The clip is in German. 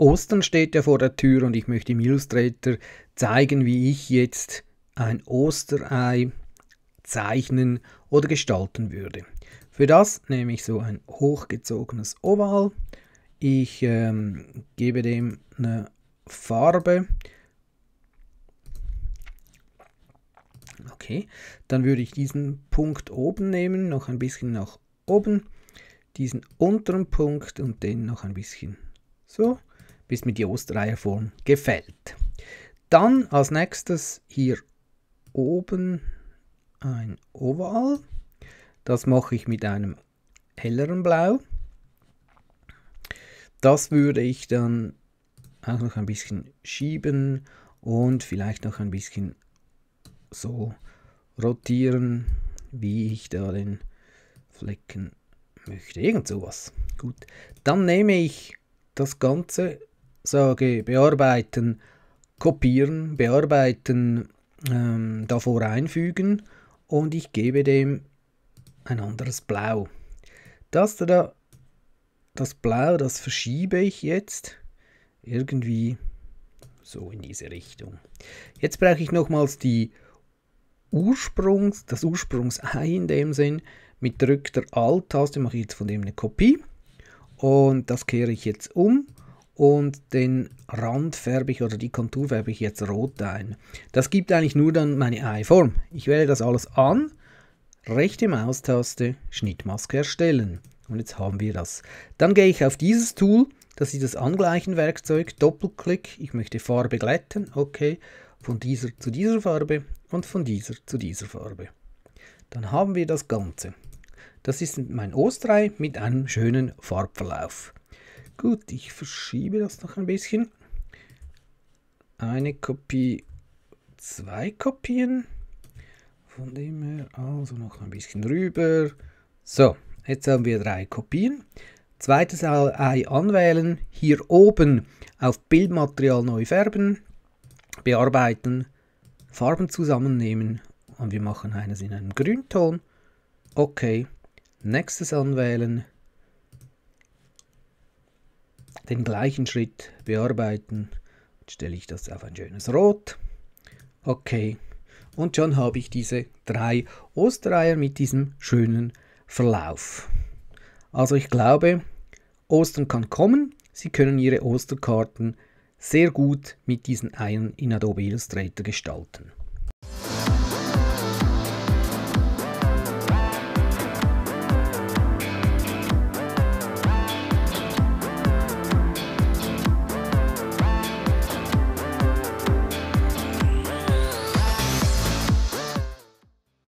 Ostern steht ja vor der Tür und ich möchte im Illustrator zeigen, wie ich jetzt ein Osterei zeichnen oder gestalten würde. Für das nehme ich so ein hochgezogenes Oval. Ich ähm, gebe dem eine Farbe. Okay, dann würde ich diesen Punkt oben nehmen, noch ein bisschen nach oben, diesen unteren Punkt und den noch ein bisschen so bis mir die Ostereierform gefällt. Dann als nächstes hier oben ein Oval. Das mache ich mit einem helleren Blau. Das würde ich dann auch noch ein bisschen schieben und vielleicht noch ein bisschen so rotieren, wie ich da den Flecken möchte. Irgend sowas. Gut. Dann nehme ich das Ganze sage bearbeiten, kopieren, bearbeiten, ähm, davor einfügen und ich gebe dem ein anderes Blau. Das da, das Blau, das verschiebe ich jetzt irgendwie so in diese Richtung. Jetzt brauche ich nochmals die Ursprungs, das Ursprungsei in dem Sinn. Mit drückter Alt-Taste mache ich jetzt von dem eine Kopie und das kehre ich jetzt um und den Rand färbe ich oder die Kontur färbe ich jetzt rot ein. Das gibt eigentlich nur dann meine Eiform. Ich wähle das alles an, rechte Maustaste, Schnittmaske erstellen. Und jetzt haben wir das. Dann gehe ich auf dieses Tool, das ist das Angleichen-Werkzeug, Doppelklick, ich möchte Farbe glätten, okay, von dieser zu dieser Farbe und von dieser zu dieser Farbe. Dann haben wir das Ganze. Das ist mein Ostrei mit einem schönen Farbverlauf. Gut, ich verschiebe das noch ein bisschen. Eine Kopie, zwei Kopien. Von dem her also noch ein bisschen rüber. So, jetzt haben wir drei Kopien. Zweites Ei anwählen, hier oben auf Bildmaterial neu färben, bearbeiten, Farben zusammennehmen und wir machen eines in einem Grünton. Okay, nächstes anwählen, den gleichen Schritt bearbeiten. Jetzt stelle ich das auf ein schönes Rot. Okay. Und schon habe ich diese drei Ostereier mit diesem schönen Verlauf. Also ich glaube, Ostern kann kommen. Sie können Ihre Osterkarten sehr gut mit diesen Eiern in Adobe Illustrator gestalten.